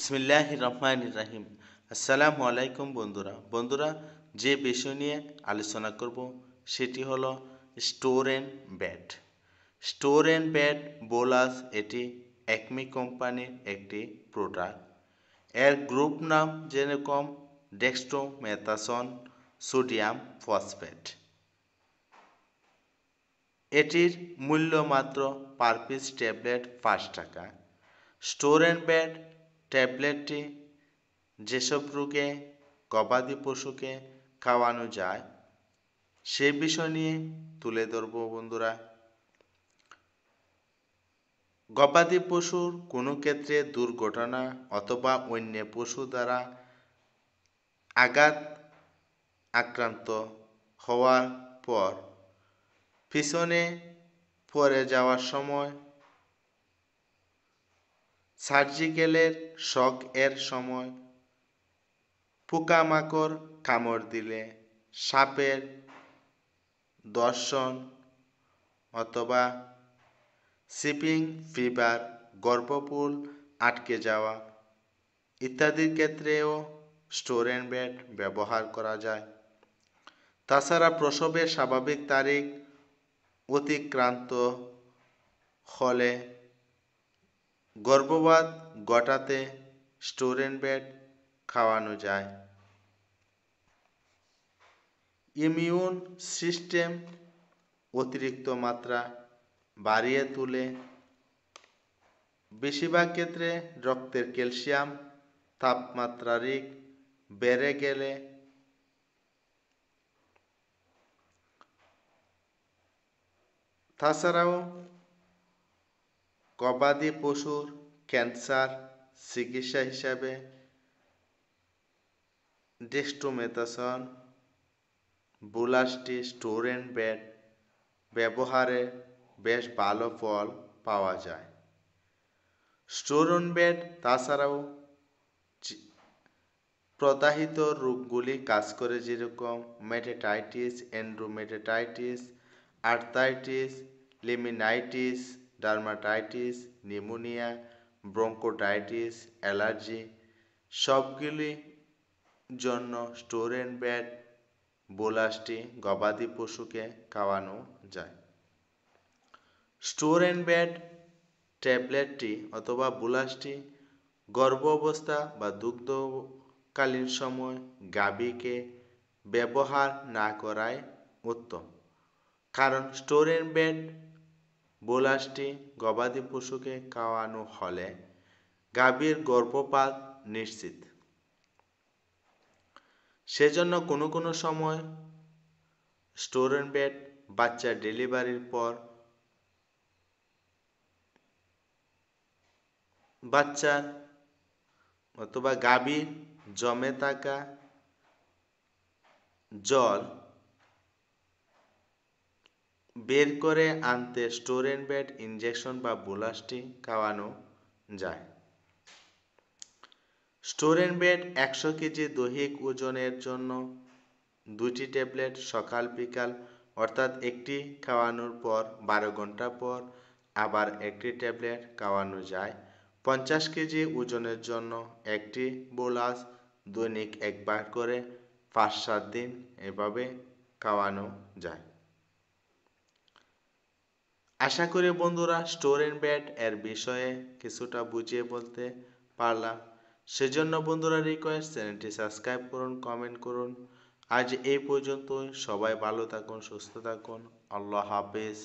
বিসমিল্লাহ রহমান রাহিম আসসালামু আলাইকুম বন্ধুরা বন্ধুরা যে বিষয় নিয়ে আলোচনা করব সেটি হল store and bat store and bat bolus এটি একমি কোম্পানির একটি প্রোডাক্ট এর গ্রুপ নাম যেরকম ডেক্সট্রোমেথাসন সোডিয়াম ফসফেট এটির মূল্য মাত্র পার পিস ট্যাবলেট পাঁচ টাকা স্টোর অ্যান্ড ব্যাট ট্যাবলেটটি যেসব রোগে গবাদি পশুকে খাওয়ানো যায় সে বিষয় নিয়ে তুলে ধরব বন্ধুরা গবাদি পশুর কোনো ক্ষেত্রে দুর্ঘটনা অথবা অন্য পশু দ্বারা আঘাত আক্রান্ত হওয়ার পর পিছনে পরে যাওয়ার সময় সার্জিক্যালের শক এর সময় পোকামাকড় কামড় দিলে সাপের দর্শন অথবা সিপিং ফিভার গর্ভপুল আটকে যাওয়া ইত্যাদির ক্ষেত্রেও স্টোরেন বেড ব্যবহার করা যায় তাছাড়া প্রসবের স্বাভাবিক তারিখ অতিক্রান্ত হলে গর্ভপাত ঘটাতে স্টোরেনব্যাট খাওয়ানো যায় ইমিউন সিস্টেম অতিরিক্ত মাত্রা বাড়িয়ে তুলে বেশিরভাগ ক্ষেত্রে রক্তের ক্যালসিয়াম তাপমাত্রা রিক বেড়ে গেলে তাছাড়াও গবাদি পশুর ক্যান্সার চিকিৎসা হিসাবে ডেস্টোমেথাসন বুলাস্টি স্টোরেন ব্যাট ব্যবহারে বেশ ভালো ফল পাওয়া যায় স্টোরন ব্যাট তাছাড়াও প্রদাহিত রোগগুলি কাজ করে যেরকম metritis endometritis arthritis laminitis dermatitis pneumonia bronchitis allergy সবগুলি জন্য স্টোর অ্যান্ড ব্যাড বোলাসটি গবাদি পশুকে খাওয়ানো যায় স্টোর অ্যান্ড ব্যাড ট্যাবলেটটি অথবা বোলাসটি গর্ভ অবস্থা বা দুগ্ধকালীন সময় গাভীকে ব্যবহার না করাই উত্তম কারণ স্টোর অ্যান্ড ব্যাড বোলাসটি গবাদি পশুকে খাওয়ানো হলে গাভীর গর্ভপাত নিশ্চিত সেজন্য কোনো কোনো সময় স্টোরেন বেড বাচ্চা ডেলিভারির পর বাচ্চার অথবা গাভীর জমে থাকা জল বের করে আনতে স্টোরেন ব্যাট ইনজেকশন বা বোলাস্টি খাওয়ানো যায় স্টোরেন ব্যাট একশো কেজি দৈহিক ওজনের জন্য দুটি ট্যাবলেট সকাল বিকাল অর্থাৎ একটি খাওয়ানোর পর বারো ঘন্টা পর আবার একটি ট্যাবলেট খাওয়ানো যায় পঞ্চাশ কেজি ওজনের জন্য একটি বোলাস দৈনিক একবার করে পাঁচ সাত দিন এভাবে খাওয়ানো যায় আশা করি বন্ধুরা স্টোর এন্ড ব্যাট এর বিষয়ে কিছুটা বুঝিয়ে বলতে পারলাম সেজন্য বন্ধুরা রিকোয়েস্ট চ্যানেলটি সাবস্ক্রাইব করুন কমেন্ট করুন আজ এই পর্যন্তই সবাই ভালো থাকুন সুস্থ থাকুন আল্লাহ হাফেজ